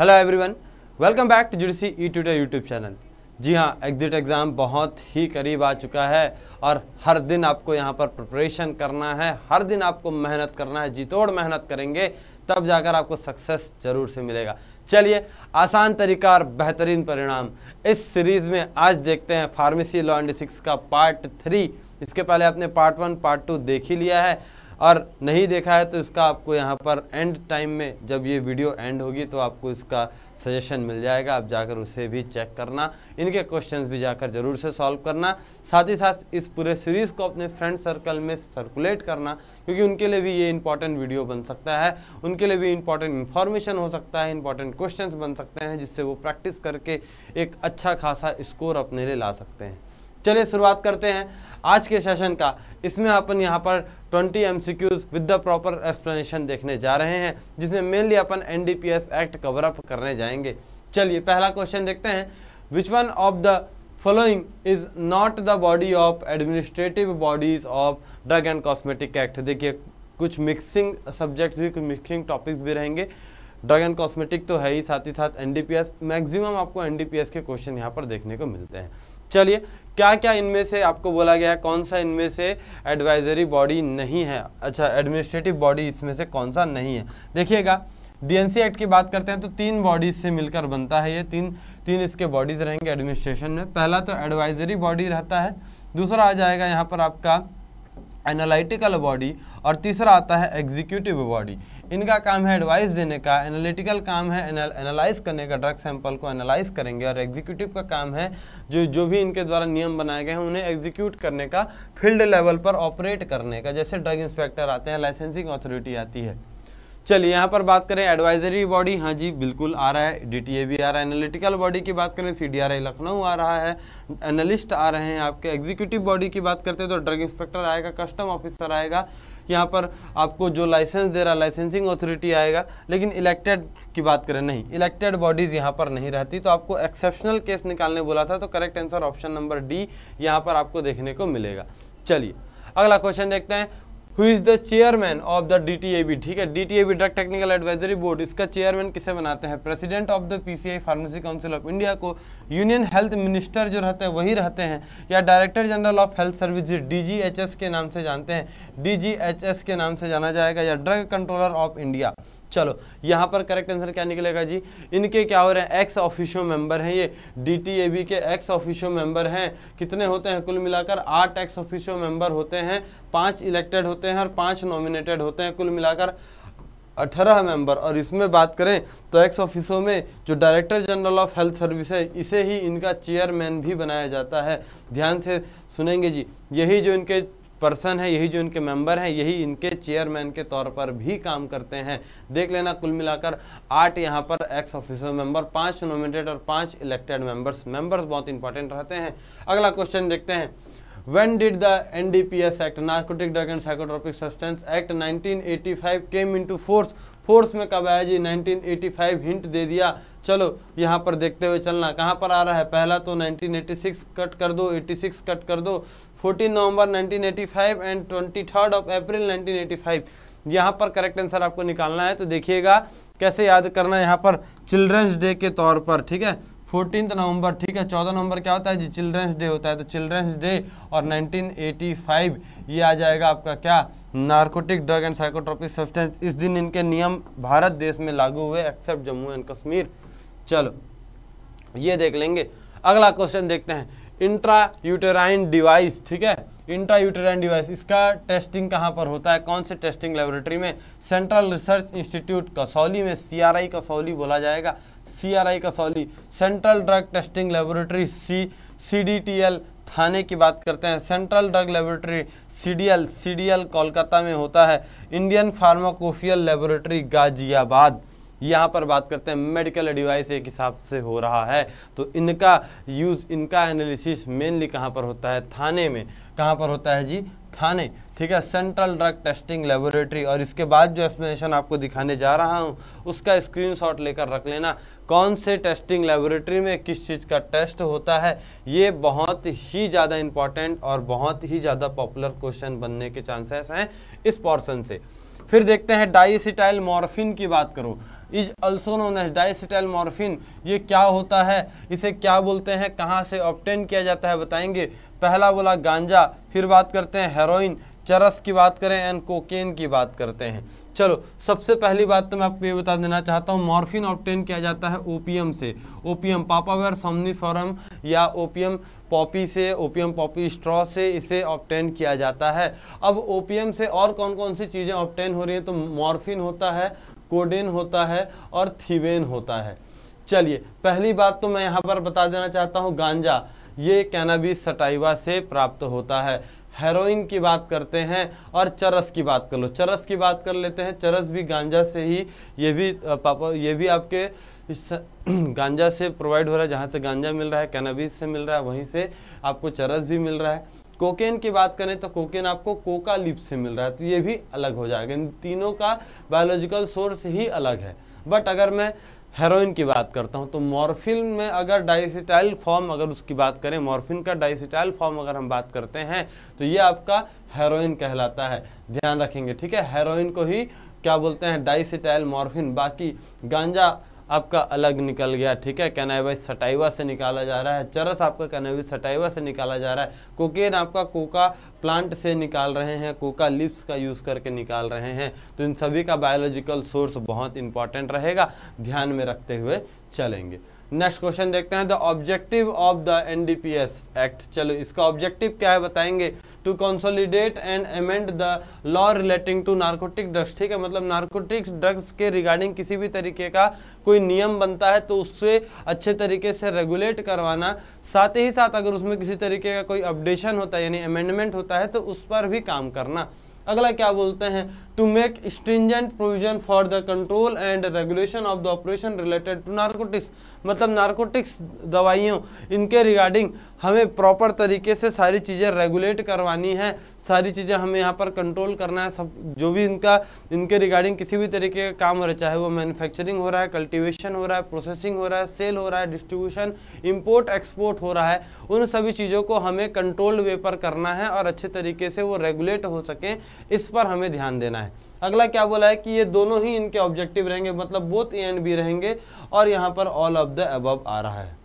Hello everyone welcome back to जुड़सी E tutor YouTube channel जी हाँ एग्जिट एग्ज़ाम बहुत ही करीब आ चुका है और हर दिन आपको यहाँ पर प्रिपरेशन करना है हर दिन आपको मेहनत करना है जीतोड़ मेहनत करेंगे तब जाकर आपको सक्सेस जरूर से मिलेगा चलिए आसान तरीका और बेहतरीन परिणाम इस सीरीज़ में आज देखते हैं फार्मेसी लॉ एंड सिक्स का पार्ट थ्री इसके पहले आपने पार्ट वन पार्ट टू देख ही लिया है और नहीं देखा है तो इसका आपको यहाँ पर एंड टाइम में जब ये वीडियो एंड होगी तो आपको इसका सजेशन मिल जाएगा आप जाकर उसे भी चेक करना इनके क्वेश्चंस भी जाकर ज़रूर से सॉल्व करना साथ ही साथ इस पूरे सीरीज़ को अपने फ्रेंड सर्कल में सर्कुलेट करना क्योंकि उनके लिए भी ये इंपॉर्टेंट वीडियो बन सकता है उनके लिए भी इंपॉर्टेंट इन्फॉर्मेशन हो सकता है इंपॉर्टेंट क्वेश्चन बन सकते हैं जिससे वो प्रैक्टिस करके एक अच्छा खासा स्कोर अपने लिए ला सकते हैं चलिए शुरुआत करते हैं आज के सेशन का इसमें अपन यहाँ पर 20 M C Qs with the proper explanation देखने जा रहे हैं जिसमें मेनली अपन N D P S act cover up करने जाएंगे चलिए पहला क्वेश्चन देखते हैं which one of the following is not the body of administrative bodies of drug and cosmetic act देखिए कुछ मिक्सिंग सब्जेक्ट्स भी कुछ मिक्सिंग टॉपिक्स भी रहेंगे ड्रग एंड कॉस्मेटिक तो है ही साथ ही साथ N D P S maximum आपको एन डी पी एस के क्वेश्चन यहाँ पर देखने को मिलते हैं चलिए क्या क्या इनमें से आपको बोला गया है कौन सा इनमें से एडवाइजरी बॉडी नहीं है अच्छा एडमिनिस्ट्रेटिव बॉडी इसमें से कौन सा नहीं है देखिएगा डीएनसी एक्ट की बात करते हैं तो तीन बॉडीज से मिलकर बनता है ये तीन तीन इसके बॉडीज रहेंगे एडमिनिस्ट्रेशन में पहला तो एडवाइजरी बॉडी रहता है दूसरा आ जाएगा यहाँ पर आपका एनालिटिकल बॉडी और तीसरा आता है एग्जीक्यूटिव बॉडी इनका काम है एडवाइस देने का एनालिटिकल काम है एनालाइज करने का ड्रग सैंपल को एनालाइज करेंगे और एग्जीक्यूटिव का काम है जो जो भी इनके द्वारा नियम बनाए गए हैं उन्हें एग्जीक्यूट करने का फील्ड लेवल पर ऑपरेट करने का जैसे ड्रग इंस्पेक्टर आते हैं लाइसेंसिंग अथॉरिटी आती है चलिए यहाँ पर बात करें एडवाइजरी बॉडी हाँ जी बिल्कुल आ रहा है डी भी आ रहा है एनालिटिकल बॉडी की बात करें सी लखनऊ आ रहा है एनालिस्ट आ रहे हैं आपके एग्जीक्यूटिव बॉडी की बात करते हैं तो ड्रग इंस्पेक्टर आएगा कस्टम ऑफिसर आएगा यहाँ पर आपको जो लाइसेंस दे रहा लाइसेंसिंग अथॉरिटी आएगा लेकिन इलेक्टेड की बात करें नहीं इलेक्टेड बॉडीज़ यहाँ पर नहीं रहती तो आपको एक्सेप्शनल केस निकालने बोला था तो correct answer option number D यहाँ पर आपको देखने को मिलेगा चलिए अगला क्वेश्चन देखते हैं who is the chairman of the D T A B ठीक है D T A B drug technical advisory board इसका चेयरमैन किसे बनाते हैं president of the P C I pharmacy council of India को यूनियन हेल्थ मिनिस्टर जो रहते हैं वही रहते हैं या director general of health service D G H S के नाम से जानते हैं डी जी एच एस के नाम से जाना जाएगा या ड्रग कंट्रोलर ऑफ इंडिया चलो यहाँ पर करेक्ट आंसर क्या निकलेगा जी इनके क्या हो रहे हैं एक्स ऑफिशियो मेंबर हैं ये डीटीएबी के एक्स ऑफिशियो मेंबर हैं कितने होते हैं कुल मिलाकर आठ एक्स ऑफिशियो मेंबर होते हैं पांच इलेक्टेड होते हैं और पांच नॉमिनेटेड होते हैं कुल मिलाकर अठारह मेंबर और इसमें बात करें तो एक्स ऑफिसो में जो director general of health service है इसे ही इनका चेयरमैन भी बनाया जाता है ध्यान से सुनेंगे जी यही जो इनके पर्सन है यही जो इनके मेंबर हैं यही इनके चेयरमैन के तौर पर भी काम करते हैं देख लेना कुल मिलाकर आठ यहाँ पर एक्स ऑफिसर मेंबर पांच नॉमिनेटेड और पांच इलेक्टेड मेंबर्स मेंबर्स बहुत इंपॉर्टेंट रहते हैं अगला क्वेश्चन देखते हैं When did the NDPS Act, Narcotic Drug and Psychotropic Substance Act 1985 came into force? Force में कब आया जी 1985 हिंट दे दिया चलो यहाँ पर देखते हुए चलना कहाँ पर आ रहा है पहला तो 1986 कट कर दो 86 कट कर दो 14 November 1985 and third of April 1985 यहाँ पर करेक्ट आंसर आपको निकालना है तो देखिएगा कैसे याद करना है यहाँ पर चिल्ड्रंस डे के तौर पर ठीक है फोर्टीन नवंबर ठीक है चौदह नवंबर क्या होता है जी चिल्ड्रंस डे होता है तो चिल्ड्रंस डे और 1985 ये आ जाएगा आपका क्या narcotic drug and psychotropic substance इस दिन इनके नियम भारत देश में लागू हुए एक्सेप्ट जम्मू एंड कश्मीर चलो ये देख लेंगे अगला क्वेश्चन देखते हैं इंट्रा यूटेराइन डिवाइस ठीक है इंट्रा यूटेराइन डिवाइस इसका टेस्टिंग कहाँ पर होता है कौन से टेस्टिंग लेबोरेटरी में सेंट्रल रिसर्च इंस्टीट्यूट कसौली में सी आर आई कसौली बोला जाएगा C R I Kasauli central drug testing laboratory C C D T L थाने की बात करते हैं central drug laboratory D L Kolkata में होता है इंडियन फार्माकोफियल लेबोरेटरी गाजियाबाद यहाँ पर बात करते हैं मेडिकल डिवाइस एक हिसाब से हो रहा है तो इनका यूज़ इनका एनालिसिस मेनली कहाँ पर होता है थाने में कहाँ पर होता है जी थाने ठीक है सेंट्रल ड्रग टेस्टिंग लेबोरेटरी और इसके बाद जो एक्सप्लेनेशन आपको दिखाने जा रहा हूँ उसका स्क्रीनशॉट लेकर रख लेना कौन से टेस्टिंग लेबोरेटरी में किस चीज़ का टेस्ट होता है ये बहुत ही ज़्यादा इंपॉर्टेंट और बहुत ही ज़्यादा पॉपुलर क्वेश्चन बनने के चांसेस हैं इस पोर्सन से फिर देखते हैं डाइसिटाइल मॉर्फिन की बात करो is also known as diacetyl morphine ये क्या होता है इसे क्या बोलते हैं कहाँ से ऑप्टेन किया जाता है बताएंगे पहला बोला गांजा फिर बात करते हैं हेरोइन चरस की बात करें एंड कोकेन की बात करते हैं चलो सबसे पहली बात तो मैं आपको ये बता देना चाहता हूँ मॉर्फिन ऑप्टेन किया जाता है ओपीएम से ओपीएम पापावेयर सोमनीफॉरम या ओपीएम पॉपी से ओपीएम पॉपी स्ट्रॉ से इसे ऑप्टेन किया जाता है अब ओपीएम से और कौन कौन सी चीज़ें ऑप्टेन हो रही हैं तो मॉर्फिन होता है कोडेन होता है और थीवेन होता है चलिए पहली बात तो मैं यहाँ पर बता देना चाहता हूँ गांजा ये कैनाबी सटाइवा से प्राप्त होता है हेरोइन की बात करते हैं और चरस की बात कर लो चरस की बात कर लेते हैं चरस भी गांजा से ही ये भी पापा ये भी आपके गांजा से प्रोवाइड हो रहा है जहाँ से गांजा मिल रहा है कैनाबीज से मिल रहा है वहीं से आपको चरस भी मिल रहा है कोकेन की बात करें तो कोकेन आपको कोका लिप से मिल रहा है तो ये भी अलग हो जाएगा इन तीनों का बायोलॉजिकल सोर्स ही अलग है बट अगर मैं हेरोइन की बात करता हूँ तो मॉर्फिन में अगर डाइसिटाइल फॉर्म अगर उसकी बात करें मॉर्फिन का डाइसिटाइल फॉर्म अगर हम बात करते हैं तो ये आपका हेरोइन कहलाता है ध्यान रखेंगे ठीक है हेरोइन को ही क्या बोलते हैं डाइसिटाइल मॉर्फिन बाकी गांजा आपका अलग निकल गया ठीक है कैनाइबस सटाइवा से निकाला जा रहा है चरस आपका कैनाइबस सटाइवा से निकाला जा रहा है कोकेन आपका कोका प्लांट से निकाल रहे हैं कोका लिप्स का यूज़ करके निकाल रहे हैं तो इन सभी का बायोलॉजिकल सोर्स बहुत इंपॉर्टेंट रहेगा ध्यान में रखते हुए चलेंगे नेक्स्ट क्वेश्चन देखते हैं the objective of the NDPS act चलो इसका ऑब्जेक्टिव क्या है बताएंगे to consolidate and amend the law relating to narcotic drugs ठीक है मतलब नार्कोटिक ड्रग्स के रिगार्डिंग किसी भी तरीके का कोई नियम बनता है तो उससे अच्छे तरीके से रेगुलेट करवाना साथ ही साथ अगर उसमें किसी तरीके का कोई अपडेशन होता है यानी अमेंडमेंट होता है तो उस पर भी काम करना अगला क्या बोलते हैं to make stringent provision for the control and regulation of the operation related to narcotics मतलब नार्कोटिक्स दवाइयों इनके रिगार्डिंग हमें प्रॉपर तरीके से सारी चीज़ें रेगुलेट करवानी है सारी चीज़ें हमें यहाँ पर कंट्रोल करना है सब जो भी इनका इनके रिगार्डिंग किसी भी तरीके का काम हो रहा है चाहे वो मैन्युफैक्चरिंग हो रहा है कल्टीवेशन हो रहा है प्रोसेसिंग हो रहा है सेल हो रहा है डिस्ट्रीब्यूशन इम्पोर्ट एक्सपोर्ट हो रहा है उन सभी चीज़ों को हमें कंट्रोल्ड वे पर करना है और अच्छे तरीके से वो रेगुलेट हो सकें इस पर हमें ध्यान देना है अगला क्या बोला है कि ये दोनों ही इनके ऑब्जेक्टिव रहेंगे मतलब बोथ ए एंड बी रहेंगे और यहाँ पर ऑल ऑफ द अबव आ रहा है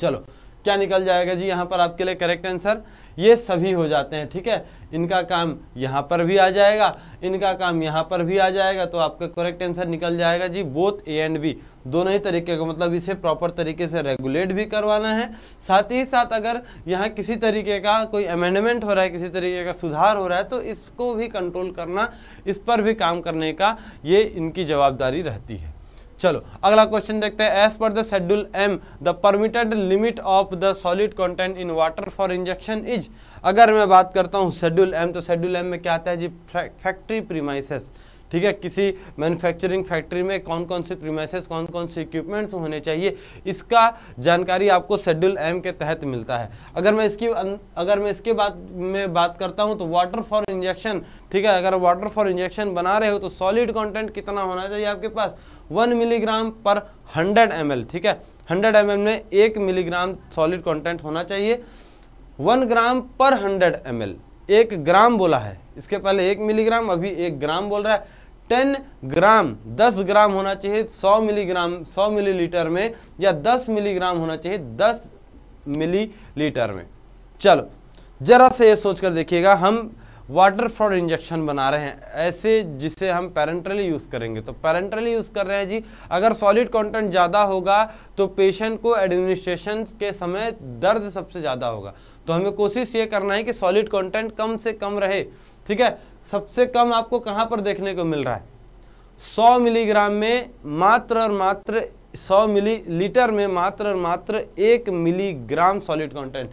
चलो क्या निकल जाएगा जी यहाँ पर आपके लिए करेक्ट आंसर ये सभी हो जाते हैं ठीक है इनका काम यहाँ पर भी आ जाएगा इनका काम यहाँ पर भी आ जाएगा तो आपका करेक्ट आंसर निकल जाएगा जी बोथ ए एंड बी दोनों ही तरीके को मतलब इसे प्रॉपर तरीके से रेगुलेट भी करवाना है साथ ही साथ अगर यहाँ किसी तरीके का कोई अमेंडमेंट हो रहा है किसी तरीके का सुधार हो रहा है तो इसको भी कंट्रोल करना इस पर भी काम करने का ये इनकी जवाबदारी रहती है चलो अगला क्वेश्चन देखते हैं as per the schedule M the permitted limit of the solid content in water for injection is अगर मैं बात करता हूँ शेड्यूल एम तो शेड्यूल एम में क्या आता है जी फैक्ट्री प्रीमाइसेस ठीक है किसी मैन्युफैक्चरिंग फैक्ट्री में कौन कौन से प्रीमाइसेस कौन कौन से इक्विपमेंट्स होने चाहिए इसका जानकारी आपको शेड्यूल एम के तहत मिलता है अगर मैं इसकी अगर मैं इसके बाद में बात करता हूँ तो वाटर फॉर इंजेक्शन ठीक है अगर वाटर फॉर इंजेक्शन बना रहे हो तो सॉलिड कॉन्टेंट कितना होना चाहिए आपके पास one milligram per hundred M ठीक है हंड्रेड एम में एक मिलीग्राम सॉलिड कॉन्टेंट होना चाहिए वन ग्राम पर हंड्रेड एम एल एक ग्राम बोला है इसके पहले एक मिलीग्राम अभी एक ग्राम बोल रहा है टेन ग्राम दस ग्राम होना चाहिए सौ मिलीग्राम सौ मिलीलीटर में या दस मिलीग्राम होना चाहिए दस मिलीलीटर में चलो जरा से ये सोच कर देखिएगा हम वाटर फ्रॉड इंजेक्शन बना रहे हैं ऐसे जिसे हम पेरेंट्रली यूज़ करेंगे तो पेरेंट्रली यूज़ कर रहे हैं जी अगर सॉलिड कंटेंट ज़्यादा होगा तो पेशेंट को एडमिनिस्ट्रेशन के समय दर्द सबसे ज़्यादा होगा तो हमें कोशिश ये करना है कि सॉलिड कंटेंट कम से कम रहे ठीक है सबसे कम आपको कहाँ पर देखने को मिल रहा है 100 मिलीग्राम में मात्र और मात्र 100 मिली लीटर में मात्र और मात्र एक मिलीग्राम सॉलिड कंटेंट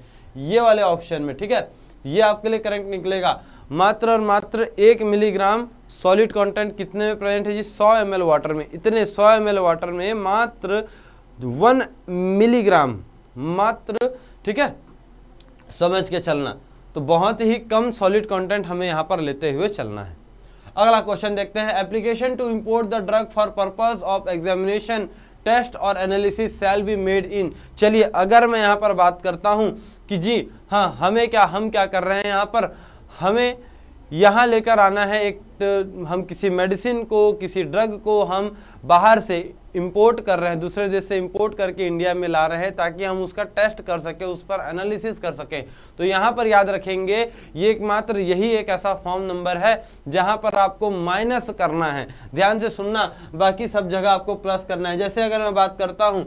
ये वाले ऑप्शन में ठीक है ये आपके लिए करेक्ट निकलेगा मात्र और मात्र एक मिलीग्राम सॉलिड कंटेंट कितने में प्रेजेंट है जी 100 एम वाटर में इतने 100 एम वाटर में मात्र वन मिलीग्राम मात्र ठीक है समझ के चलना तो बहुत ही कम सॉलिड कंटेंट हमें यहाँ पर लेते हुए चलना है अगला क्वेश्चन देखते हैं application to import the drug for purpose of examination test और analysis shall be made in चलिए अगर मैं यहाँ पर बात करता हूँ कि जी हाँ हमें क्या हम क्या कर रहे हैं यहाँ पर हमें यहाँ लेकर आना है एक हम किसी मेडिसिन को किसी ड्रग को हम बाहर से इम्पोर्ट कर रहे हैं दूसरे देश से इम्पोर्ट करके इंडिया में ला रहे हैं ताकि हम उसका टेस्ट कर सकें उस पर एनालिसिस कर सकें तो यहाँ पर याद रखेंगे ये एकमात्र यही एक ऐसा फॉर्म नंबर है जहाँ पर आपको माइनस करना है ध्यान से सुनना बाकी सब जगह आपको प्लस करना है जैसे अगर मैं बात करता हूँ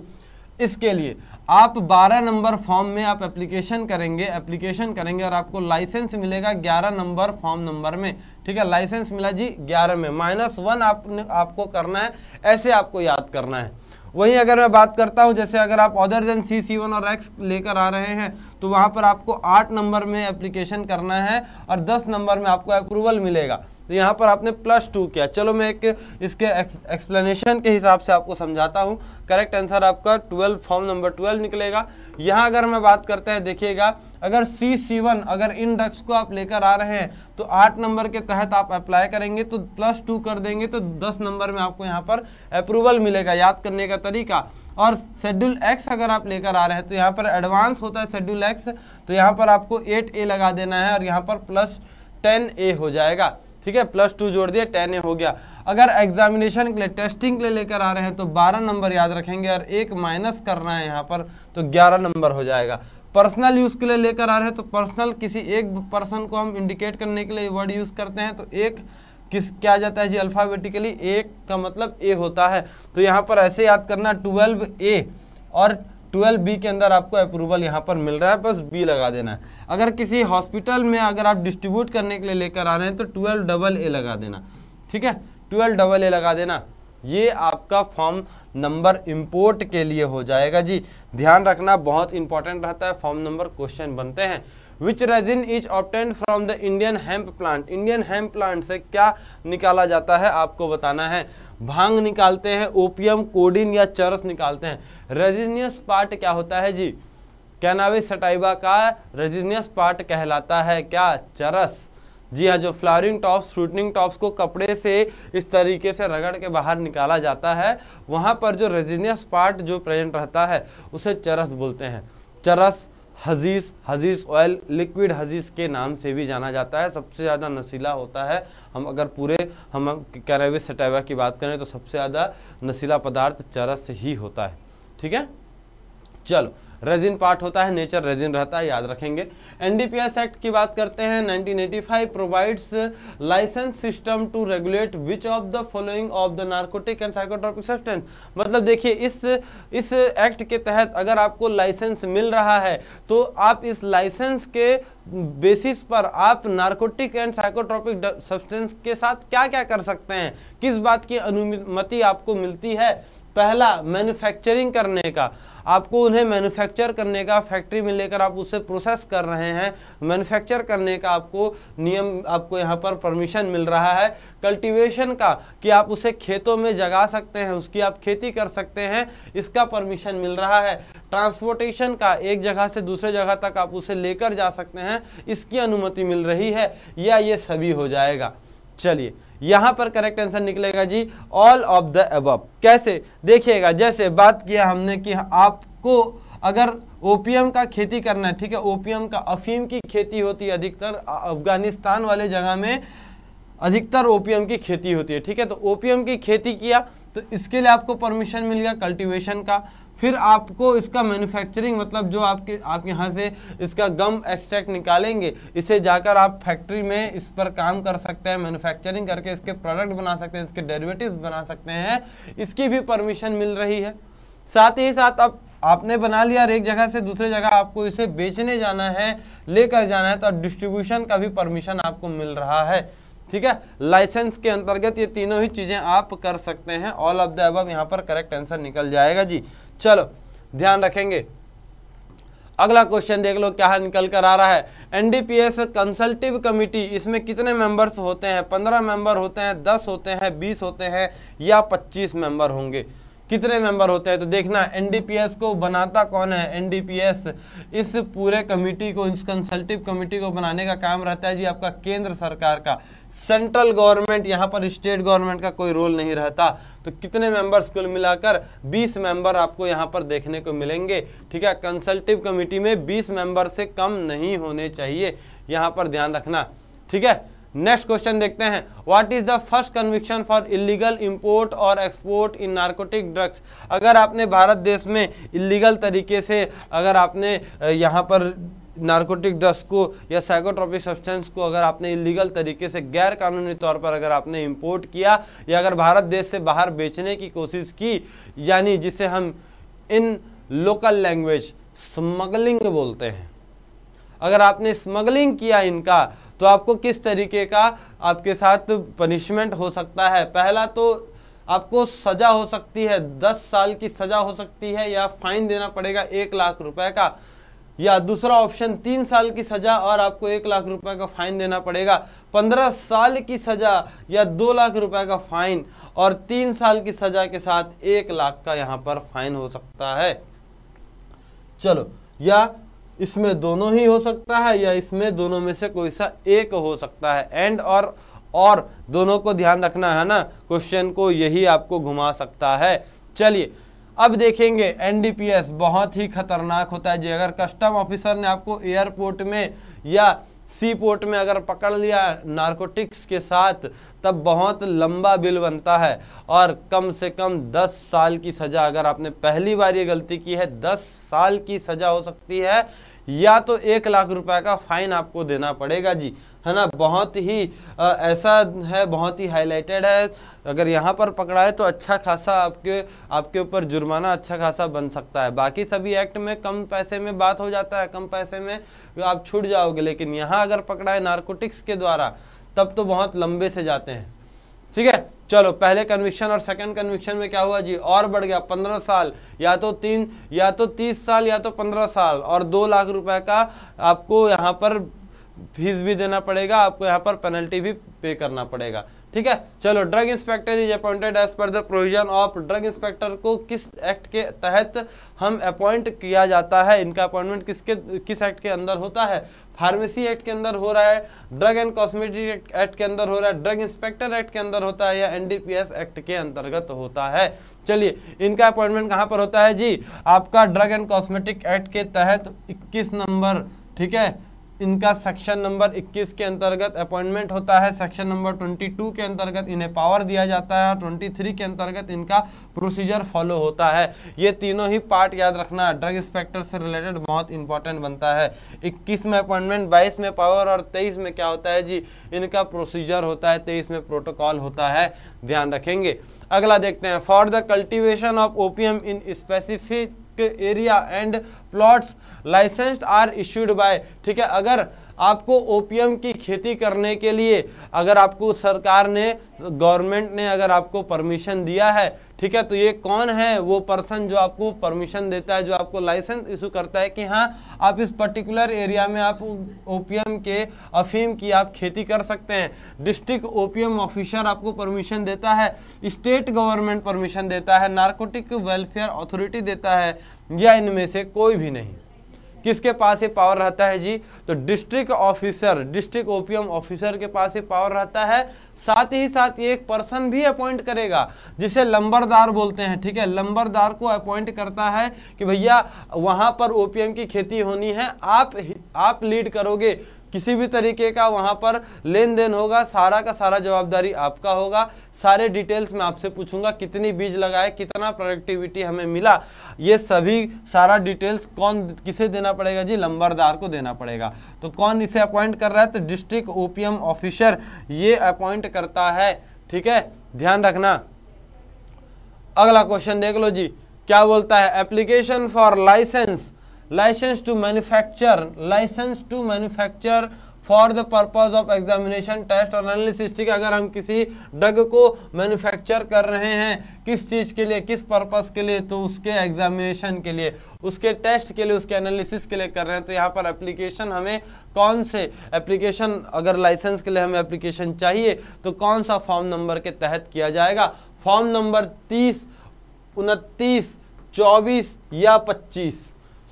इसके लिए आप 12 नंबर फॉर्म में आप एप्लीकेशन करेंगे एप्लीकेशन करेंगे और आपको लाइसेंस मिलेगा 11 नंबर फॉर्म नंबर में ठीक है लाइसेंस मिला जी ग्यारह में माइनस वन आपने आपको करना है ऐसे आपको याद करना है वहीं अगर मैं बात करता हूं जैसे अगर आप other than C C one और एक्स लेकर आ रहे हैं तो वहां पर आपको आठ नंबर में एप्लीकेशन करना है और दस नंबर में आपको अप्रूवल मिलेगा तो यहाँ पर आपने प्लस टू किया चलो मैं एक इसके एक्सप्लेनेशन के हिसाब से आपको समझाता हूँ करेक्ट आंसर आपका ट्वेल्व फॉर्म नंबर ट्वेल्व निकलेगा यहाँ अगर मैं बात करते हैं देखिएगा अगर सी सी वन अगर इन डक्स को आप लेकर आ रहे हैं तो आठ नंबर के तहत आप अप्लाई करेंगे तो प्लस टू कर देंगे तो दस नंबर में आपको यहाँ पर अप्रूवल मिलेगा याद करने का तरीका और शेड्यूल एक्स अगर आप लेकर आ रहे हैं तो यहाँ पर एडवांस होता है शेड्यूल एक्स तो यहाँ पर आपको एट ए लगा देना है और यहाँ पर प्लस टेन ए हो जाएगा ठीक है प्लस टू जोड़ दिया टेन ए हो गया अगर एग्जामिनेशन के लिए टेस्टिंग के लिए लेकर आ रहे हैं तो बारह नंबर याद रखेंगे और एक माइनस करना है यहाँ पर तो ग्यारह नंबर हो जाएगा पर्सनल यूज़ के लिए लेकर आ रहे हैं तो पर्सनल किसी एक पर्सन को हम इंडिकेट करने के लिए वर्ड यूज़ करते हैं तो एक किस क्या जाता है जी अल्फ़ाबेटिकली एक का मतलब ए होता है तो यहाँ पर ऐसे याद करना ट्वेल्व ए और ट्वेल्व बी के अंदर आपको अप्रूवल यहाँ पर मिल रहा है बस बी लगा देना है अगर किसी हॉस्पिटल में अगर आप डिस्ट्रीब्यूट करने के लिए लेकर आ रहे हैं तो ट्वेल्व डबल ए लगा देना ठीक है ट्वेल्व डबल ए लगा देना ये आपका फॉर्म नंबर इंपोर्ट के लिए हो जाएगा जी ध्यान रखना बहुत इंपॉर्टेंट रहता है फॉर्म नंबर क्वेश्चन बनते हैं which resin is obtained from the Indian hemp plant Indian hemp plant से क्या निकाला जाता है आपको बताना है भांग निकालते हैं ओपियम कोडिन या चरस निकालते हैं रेजिनियस पार्ट क्या होता है जी कैनाविस सटाइबा का रेजिनियस पार्ट कहलाता है क्या चरस जी हाँ जो फ्लावरिंग टॉप्स फ्रूटनिंग टॉप्स को कपड़े से इस तरीके से रगड़ के बाहर निकाला जाता है वहाँ पर जो रेजिनियस पार्ट जो प्रेजेंट रहता है उसे चरस बोलते हैं चरस हजीस हजीस ऑयल लिक्विड हजीस के नाम से भी जाना जाता है सबसे ज़्यादा नशीला होता है हम अगर पूरे हम कैनबिस सटैवा की बात करें तो सबसे ज़्यादा नशीला पदार्थ चरस ही होता है ठीक है चलो रेजिन पार्ट होता है नेचर रेजिन रहता है याद रखेंगे एनडीपीएस एक्ट की बात करते हैं 1985 provides license system to regulate which of the following of the narcotic and psychotropic substance मतलब देखिए इस इस एक्ट के तहत अगर आपको लाइसेंस मिल रहा है तो आप इस लाइसेंस के बेसिस पर आप नार्कोटिक एंड साइकोट्रॉपिक सब्सटेंस के साथ क्या क्या कर सकते हैं किस बात की अनुमति आपको मिलती है पहला मैन्युफैक्चरिंग करने का आपको उन्हें मैन्युफैक्चर करने का फैक्ट्री में लेकर आप उसे प्रोसेस कर रहे हैं मैन्युफैक्चर करने का आपको नियम आपको यहाँ पर परमिशन मिल रहा है कल्टीवेशन का कि आप उसे खेतों में जगा सकते हैं उसकी आप खेती कर सकते हैं इसका परमिशन मिल रहा है ट्रांसपोर्टेशन का एक जगह से दूसरे जगह तक आप उसे लेकर जा सकते हैं इसकी अनुमति मिल रही है या ये सभी हो जाएगा चलिए यहां पर करेक्ट आंसर निकलेगा जी ऑल ऑफ द एबब कैसे देखिएगा जैसे बात किया हमने कि आपको अगर ओपीएम का खेती करना है ठीक है ओपीएम का अफीम की खेती होती है अधिकतर अफगानिस्तान वाले जगह में अधिकतर ओपीएम की खेती होती है ठीक है तो ओपीएम की खेती किया तो इसके लिए आपको परमिशन मिल गया कल्टीवेशन का फिर आपको इसका मैन्युफैक्चरिंग मतलब जो आपके आप यहाँ से इसका गम एक्सट्रैक्ट निकालेंगे इसे जाकर आप फैक्ट्री में इस पर काम कर सकते हैं मैन्युफैक्चरिंग करके इसके प्रोडक्ट बना सकते हैं इसके डेरिवेटिव्स बना सकते हैं इसकी भी परमिशन मिल रही है साथ ही साथ अब आपने बना लिया और एक जगह से दूसरे जगह आपको इसे बेचने जाना है लेकर जाना है तो डिस्ट्रीब्यूशन का भी परमिशन आपको मिल रहा है ठीक है लाइसेंस के अंतर्गत ये तीनों ही चीज़ें आप कर सकते हैं ऑल ऑफ द अब यहाँ पर करेक्ट आंसर निकल जाएगा जी चलो ध्यान रखेंगे अगला क्वेश्चन देख लो क्या निकल कर आ रहा है एनडीपीएस कंसल्टिव कमिटी इसमें कितने मेंबर्स होते हैं पंद्रह मेंबर होते हैं दस होते हैं बीस होते हैं या पच्चीस मेंबर होंगे कितने मेंबर होते हैं तो देखना एनडीपीएस को बनाता कौन है एनडीपीएस इस पूरे कमेटी को इस कंसल्टिव कमेटी को बनाने का काम रहता है जी आपका केंद्र सरकार का सेंट्रल गवर्नमेंट यहाँ पर स्टेट गवर्नमेंट का कोई रोल नहीं रहता तो कितने मेंबर्स कुल मिलाकर 20 मेंबर आपको यहाँ पर देखने को मिलेंगे ठीक है कंसल्टिव कमेटी में 20 मेंबर से कम नहीं होने चाहिए यहाँ पर ध्यान रखना ठीक है नेक्स्ट क्वेश्चन देखते हैं what is the first conviction for illegal import और एक्सपोर्ट इन नार्कोटिक ड्रग्स अगर आपने भारत देश में इलीगल तरीके से अगर आपने यहाँ पर नारकोटिक ड्रग्स को या साइकोट्रॉपिक सब्सटेंस को अगर आपने इलीगल तरीके से गैर कानूनी तौर पर अगर आपने इंपोर्ट किया या अगर भारत देश से बाहर बेचने की कोशिश की यानी जिसे हम इन लोकल लैंग्वेज स्मगलिंग बोलते हैं अगर आपने स्मगलिंग किया इनका तो आपको किस तरीके का आपके साथ पनिशमेंट हो सकता है पहला तो आपको सज़ा हो सकती है दस साल की सज़ा हो सकती है या फाइन देना पड़ेगा एक लाख रुपए का या दूसरा ऑप्शन तीन साल की सज़ा और आपको एक लाख रुपए का फाइन देना पड़ेगा पंद्रह साल की सज़ा या दो लाख रुपए का फाइन और तीन साल की सज़ा के साथ एक लाख का यहाँ पर फाइन हो सकता है चलो या इसमें दोनों ही हो सकता है या इसमें दोनों में से कोई सा एक हो सकता है एंड और और दोनों को ध्यान रखना है ना क्वेश्चन को यही आपको घुमा सकता है चलिए अब देखेंगे एन बहुत ही खतरनाक होता है जी अगर कस्टम ऑफिसर ने आपको एयरपोर्ट में या सी पोर्ट में अगर पकड़ लिया नारकोटिक्स के साथ तब बहुत लंबा बिल बनता है और कम से कम 10 साल की सज़ा अगर आपने पहली बार ये गलती की है 10 साल की सज़ा हो सकती है या तो एक लाख रुपए का फाइन आपको देना पड़ेगा जी है ना बहुत ही आ, ऐसा है बहुत ही हाईलाइटेड है अगर यहाँ पर पकड़ा है तो अच्छा खासा आपके आपके ऊपर जुर्माना अच्छा खासा बन सकता है बाकी सभी एक्ट में कम पैसे में बात हो जाता है कम पैसे में आप छूट जाओगे लेकिन यहाँ अगर पकड़ा है नार्कोटिक्स के द्वारा तब तो बहुत लंबे से जाते हैं ठीक है चलो पहले कन्विक्शन और सेकंड कन्विक्शन में क्या हुआ जी और बढ़ गया पंद्रह साल या तो तीन या तो तीस साल या तो पंद्रह साल और दो लाख रुपए का आपको यहाँ पर फीस भी देना पड़ेगा आपको यहाँ पर पेनल्टी भी पे करना पड़ेगा ठीक है चलो drug inspector is appointed as per the provision of drug inspector को किस एक्ट के तहत हम अपॉइंट किया जाता है इनका अपॉइंटमेंट किसके किस एक्ट के अंदर होता है फार्मेसी एक्ट के अंदर हो रहा है ड्रग एंड कॉस्मेटिक एक्ट के अंदर हो रहा है ड्रग इंस्पेक्टर एक्ट के अंदर होता है या एनडीपीएस एक्ट के अंतर्गत होता है चलिए इनका अपॉइंटमेंट कहां पर होता है जी आपका ड्रग एंड कॉस्मेटिक एक्ट के तहत 21 नंबर ठीक है इनका सेक्शन नंबर 21 के अंतर्गत अपॉइंटमेंट होता है सेक्शन नंबर 22 के अंतर्गत इन्हें पावर दिया जाता है और 23 के अंतर्गत इनका प्रोसीजर फॉलो होता है ये तीनों ही पार्ट याद रखना ड्रग इंस्पेक्टर से रिलेटेड बहुत इंपॉर्टेंट बनता है 21 में अपॉइंटमेंट 22 में पावर और 23 में क्या होता है जी इनका प्रोसीजर होता है 23 में प्रोटोकॉल होता है ध्यान रखेंगे अगला देखते हैं for the cultivation of opium in specific area and plots license are issued by ठीक है अगर आपको ओपीएम की खेती करने के लिए अगर आपको सरकार ने गवर्नमेंट ने अगर आपको परमिशन दिया है ठीक है तो ये कौन है वो पर्सन जो आपको परमिशन देता है जो आपको लाइसेंस इशू करता है कि हाँ आप इस पर्टिकुलर एरिया में आप ओपीएम के अफीम की आप खेती कर सकते हैं डिस्ट्रिक्ट ओपीएम ऑफिसर आपको परमिशन देता है स्टेट गवर्नमेंट परमिशन देता है नार्कोटिक वेलफेयर अथॉरिटी देता है या इनमें से कोई भी नहीं किसके पास ये पावर रहता है जी तो district officer district opium officer के पास ये पावर रहता है साथ ही साथ ये एक पर्सन भी अपॉइंट करेगा जिसे लंबरदार बोलते हैं ठीक है लंबरदार को अपॉइंट करता है कि भैया वहां पर ओपीएम की खेती होनी है आप आप लीड करोगे किसी भी तरीके का वहाँ पर लेन देन होगा सारा का सारा जवाबदारी आपका होगा सारे डिटेल्स मैं आपसे पूछूंगा कितनी बीज लगाए कितना प्रोडक्टिविटी हमें मिला ये सभी सारा डिटेल्स कौन किसे देना पड़ेगा जी लंबरदार को देना पड़ेगा तो कौन इसे अपॉइंट कर रहा है तो डिस्ट्रिक्ट ओपीएम ऑफिसर ये अपॉइंट करता है ठीक है ध्यान रखना अगला क्वेश्चन देख लो जी क्या बोलता है application for license license to manufacture license to manufacture for the purpose of examination test और एनालिसिस ठीक है अगर हम किसी ड्रग को मैन्युफैक्चर कर रहे हैं किस चीज़ के लिए किस पर्पज़ के लिए तो उसके एग्जामिनेशन के लिए उसके टेस्ट के लिए उसके एनालिसिस के लिए कर रहे हैं तो यहाँ पर एप्लीकेशन हमें कौन से एप्लीकेशन अगर लाइसेंस के लिए हमें एप्लीकेशन चाहिए तो कौन सा फॉर्म नंबर के तहत किया जाएगा फॉर्म नंबर तीस उनतीस चौबीस या पच्चीस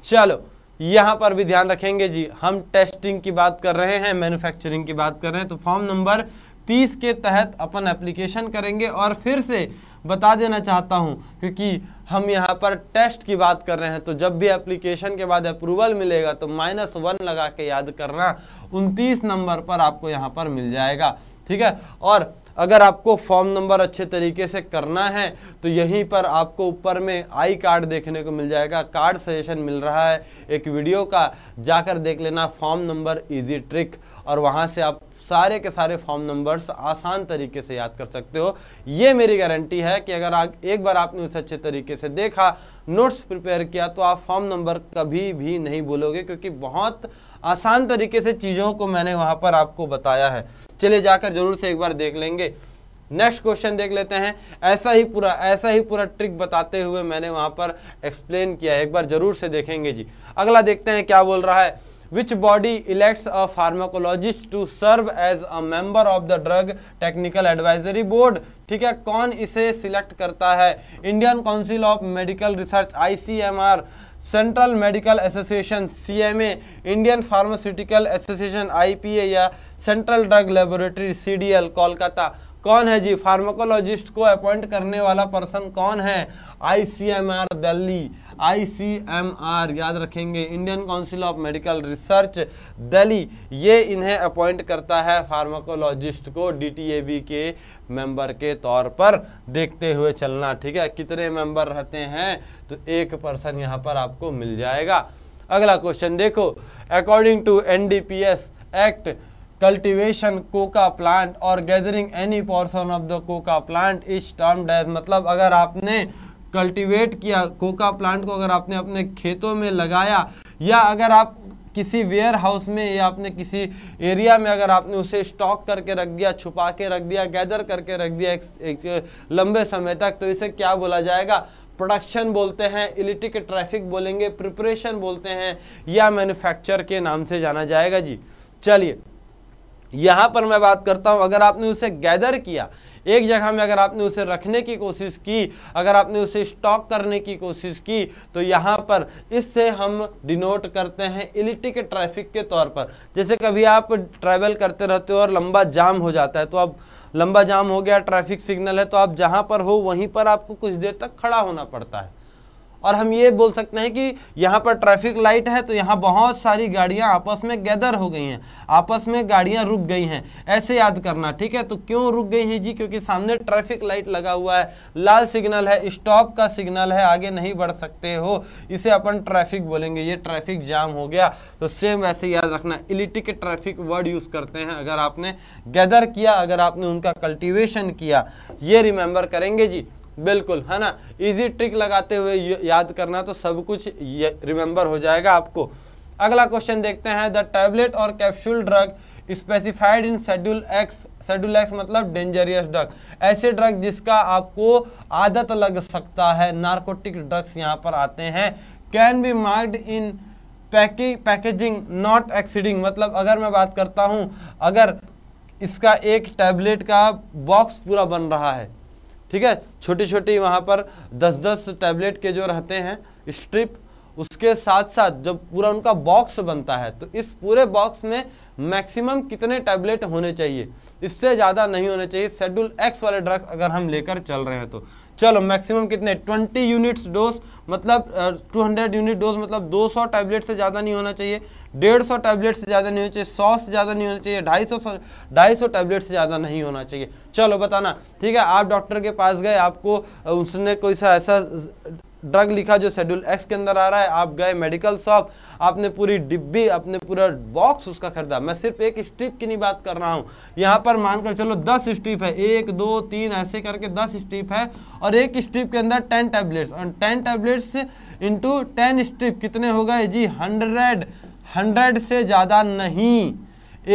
चलो यहाँ पर भी ध्यान रखेंगे जी हम टेस्टिंग की बात कर रहे हैं मैन्युफैक्चरिंग की बात कर रहे हैं तो फॉर्म नंबर तीस के तहत अपन एप्लीकेशन करेंगे और फिर से बता देना चाहता हूँ क्योंकि हम यहाँ पर टेस्ट की बात कर रहे हैं तो जब भी एप्लीकेशन के बाद अप्रूवल मिलेगा तो माइनस वन लगा के याद करना उनतीस नंबर पर आपको यहाँ पर मिल जाएगा ठीक है और अगर आपको फॉर्म नंबर अच्छे तरीके से करना है तो यहीं पर आपको ऊपर में आई कार्ड देखने को मिल जाएगा कार्ड सजेशन मिल रहा है एक वीडियो का जाकर देख लेना फॉर्म नंबर इजी ट्रिक और वहाँ से आप सारे के सारे फॉर्म नंबर्स आसान तरीके से याद कर सकते हो ये मेरी गारंटी है कि अगर आप एक बार आपने उसे अच्छे तरीके से देखा नोट्स प्रिपेयर किया तो आप फॉर्म नंबर कभी भी नहीं भूलोगे क्योंकि बहुत आसान तरीके से चीज़ों को मैंने वहां पर आपको बताया है चले जाकर जरूर से एक बार देख लेंगे नेक्स्ट क्वेश्चन देख लेते हैं ऐसा ही पूरा ऐसा ही पूरा ट्रिक बताते हुए मैंने वहां पर एक्सप्लेन किया एक बार जरूर से देखेंगे जी अगला देखते हैं क्या बोल रहा है which body elects a pharmacologist to serve as a member of the drug technical advisory board ठीक है कौन इसे सिलेक्ट करता है Indian council of medical research ICMR central medical association A Indian pharmaceutical association A या central drug laboratory L Kolkata कौन है जी pharmacologist को अपॉइंट करने वाला पर्सन कौन है आईसीएमआर दिल्ली आईसीएमआर याद रखेंगे Indian council of medical research Delhi ये इन्हें अपॉइंट करता है फार्माकोलॉजिस्ट को डीटीएबी के मेंबर के तौर पर देखते हुए चलना ठीक है कितने मेंबर रहते हैं तो एक पर्सन यहाँ पर आपको मिल जाएगा अगला क्वेश्चन देखो according to NDPS act cultivation coca plant और gathering any portion of the coca plant इस टर्म डैश मतलब अगर आपने कल्टीवेट किया कोका प्लांट को अगर आपने अपने खेतों में लगाया या अगर आप किसी वेयर हाउस में या आपने किसी एरिया में अगर आपने उसे स्टॉक करके रख दिया छुपा के रख दिया गैदर करके रख दिया एक, एक लंबे समय तक तो इसे क्या बोला जाएगा प्रोडक्शन बोलते हैं इलेक्ट्रिक ट्रैफिक बोलेंगे प्रिपरेशन बोलते हैं या मैन्युफैक्चर के नाम से जाना जाएगा जी चलिए यहाँ पर मैं बात करता हूँ अगर आपने उसे गैदर किया एक जगह में अगर आपने उसे रखने की कोशिश की अगर आपने उसे स्टॉक करने की कोशिश की तो यहाँ पर इससे हम डिनोट करते हैं इलिटिक ट्रैफिक के तौर पर जैसे कभी आप ट्रैवल करते रहते हो और लंबा जाम हो जाता है तो आप लंबा जाम हो गया ट्रैफिक सिग्नल है तो आप जहाँ पर हो वहीं पर आपको कुछ देर तक खड़ा होना पड़ता है और हम ये बोल सकते हैं कि यहाँ पर ट्रैफिक लाइट है तो यहाँ बहुत सारी गाड़ियाँ आपस में गैदर हो गई हैं आपस में गाड़ियाँ रुक गई हैं ऐसे याद करना ठीक है तो क्यों रुक गई हैं जी क्योंकि सामने ट्रैफिक लाइट लगा हुआ है लाल सिग्नल है स्टॉप का सिग्नल है आगे नहीं बढ़ सकते हो इसे अपन ट्रैफिक बोलेंगे ये ट्रैफिक जाम हो गया तो सेम ऐसे याद रखना इलिटिक ट्रैफिक वर्ड यूज़ करते हैं अगर आपने गैदर किया अगर आपने उनका कल्टिवेशन किया ये रिमेंबर करेंगे जी बिल्कुल है ना इजी ट्रिक लगाते हुए याद करना तो सब कुछ रिमेंबर हो जाएगा आपको अगला क्वेश्चन देखते हैं द टैबलेट और capsule drug specified in schedule X schedule X मतलब डेंजरियस ड्रग ऐसे ड्रग जिसका आपको आदत लग सकता है नार्कोटिक ड्रग्स यहाँ पर आते हैं can be marked in pack packaging not exceeding मतलब अगर मैं बात करता हूँ अगर इसका एक टैबलेट का बॉक्स पूरा बन रहा है ठीक है छोटी छोटी वहाँ पर दस दस टैबलेट के जो रहते हैं स्ट्रिप उसके साथ साथ जब पूरा उनका बॉक्स बनता है तो इस पूरे बॉक्स में मैक्सिमम कितने टैबलेट होने चाहिए इससे ज़्यादा नहीं होने चाहिए शेड्यूल एक्स वाले ड्रग्स अगर हम लेकर चल रहे हैं तो चलो मैक्सिमम कितने 20 यूनिट्स डोज मतलब 200 यूनिट डोज मतलब 200 टैबलेट से ज़्यादा नहीं होना चाहिए 150 टैबलेट से ज़्यादा नहीं होना चाहिए सौ से ज़्यादा नहीं होना चाहिए ढाई सौ ढाई सौ टैबलेट से ज़्यादा नहीं होना चाहिए चलो बताना ठीक है आप डॉक्टर के पास गए आपको उसने कोई सा ऐसा ड्रग लिखा जो शेड्यूल एक्स के अंदर आ रहा है आप गए मेडिकल शॉप आपने पूरी डिब्बी अपने पूरा बॉक्स उसका खरीदा मैं सिर्फ एक स्ट्रिप की नहीं बात कर रहा हूँ यहाँ पर मानकर चलो दस स्ट्रिप है एक दो तीन ऐसे करके दस स्ट्रिप है और एक स्ट्रिप के अंदर टेन टैबलेट्स और ten tablets into ten strip कितने हो गए जी हंड्रेड हंड्रेड से ज़्यादा नहीं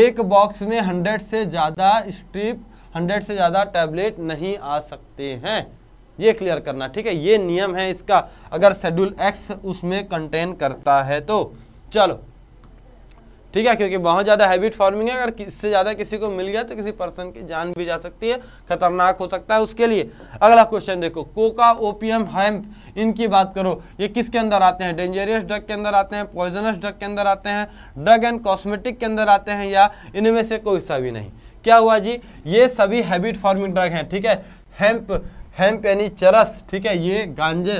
एक बॉक्स में हंड्रेड से ज़्यादा स्ट्रिप हंड्रेड से ज़्यादा टैबलेट नहीं आ सकते हैं ये क्लियर करना ठीक है ये नियम है इसका अगर शेड्यूल एक्स उसमें कंटेन करता है तो चलो ठीक है क्योंकि बहुत ज़्यादा हैबिट फॉर्मिंग है अगर इससे ज़्यादा किसी को मिल गया तो किसी पर्सन की जान भी जा सकती है खतरनाक हो सकता है उसके लिए अगला क्वेश्चन देखो कोका ओपीएम हैम्प इनकी बात करो ये किसके अंदर आते हैं डेंजरियस ड्रग के अंदर आते हैं पॉइजनस ड्रग के अंदर आते हैं ड्रग एंड कॉस्मेटिक के अंदर आते हैं या इनमें से कोई सा भी नहीं क्या हुआ जी ये सभी हैबिट फॉर्मिंग ड्रग हैं ठीक है हेम्प हेम्प यानी चरस ठीक है ये गांजे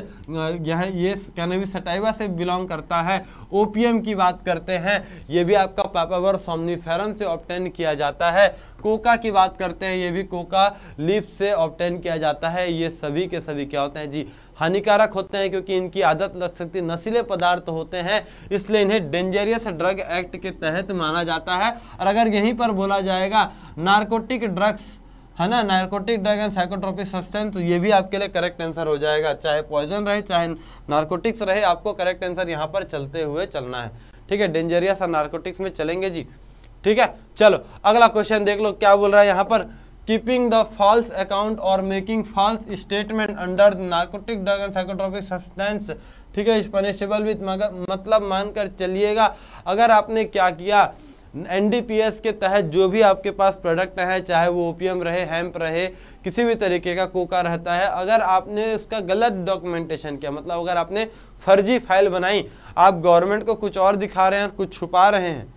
यह ये भी सटाइवा से बिलोंग करता है ओपीएम की बात करते हैं ये भी आपका पापावर सोमनीफेरम से ऑप्टेन किया जाता है कोका की बात करते हैं ये भी कोका लीफ से ऑप्टेन किया जाता है ये सभी के सभी क्या होते हैं जी हानिकारक होते हैं क्योंकि इनकी आदत लग सकती नशीले पदार्थ होते हैं इसलिए इन्हें डेंजरियस ड्रग एक्ट के तहत माना जाता है और अगर यहीं पर बोला जाएगा नार्कोटिक ड्रग्स है ना narcotic drug and psychotropic substance ये भी आपके लिए करेक्ट आंसर हो जाएगा चाहे पॉइजन रहे चाहे नार्कोटिक्स रहे आपको करेक्ट आंसर यहाँ पर चलते हुए चलना है ठीक है डेंजरियस और नार्कोटिक्स में चलेंगे जी ठीक है चलो अगला क्वेश्चन देख लो क्या बोल रहा है यहाँ पर कीपिंग द फॉल्स अकाउंट और making false statement under narcotic drug and psychotropic substance ठीक है इस पनिशेबल विथ मतलब मानकर चलिएगा अगर आपने क्या किया एनडीपीएस के तहत जो भी आपके पास प्रोडक्ट है चाहे वो ओपीएम रहे हैम्प रहे किसी भी तरीके का कोका रहता है अगर आपने उसका गलत डॉक्यूमेंटेशन किया मतलब अगर आपने फर्जी फाइल बनाई आप गवर्नमेंट को कुछ और दिखा रहे हैं और कुछ छुपा रहे हैं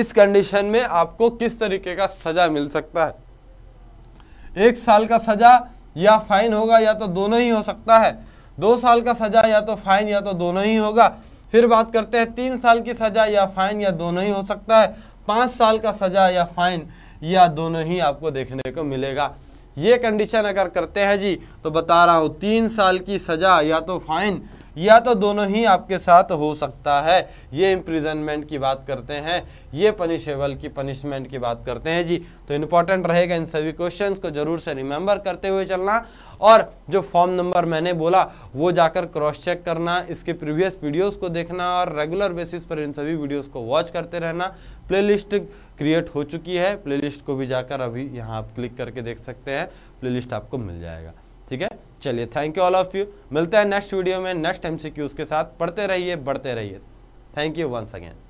इस कंडीशन में आपको किस तरीके का सजा मिल सकता है एक साल का सजा या फाइन होगा या तो दोनों ही हो सकता है दो साल का सजा या तो फाइन या तो दोनों ही होगा फिर बात करते हैं तीन साल की सज़ा या फाइन या दोनों ही हो सकता है पाँच साल का सज़ा या फाइन या दोनों ही आपको देखने को मिलेगा ये कंडीशन अगर करते हैं जी तो बता रहा हूँ तीन साल की सज़ा या तो फाइन या तो दोनों ही आपके साथ हो सकता है ये इम्प्रिजनमेंट की बात करते हैं ये पनिशेबल की पनिशमेंट की बात करते हैं जी तो इम्पॉर्टेंट रहेगा इन सभी क्वेश्चंस को ज़रूर से रिमेंबर करते हुए चलना और जो फॉर्म नंबर मैंने बोला वो जाकर क्रॉस चेक करना इसके प्रीवियस वीडियोस को देखना और रेगुलर बेसिस पर इन सभी वीडियोस को वॉच करते रहना प्लेलिस्ट क्रिएट हो चुकी है प्लेलिस्ट को भी जाकर अभी यहाँ आप क्लिक करके देख सकते हैं प्लेलिस्ट आपको मिल जाएगा ठीक है चलिए thank you all of you मिलते हैं नेक्स्ट वीडियो में नेक्स्ट एमसीक्यूज के साथ पढ़ते रहिए बढ़ते रहिए थैंक यू वंस अगेन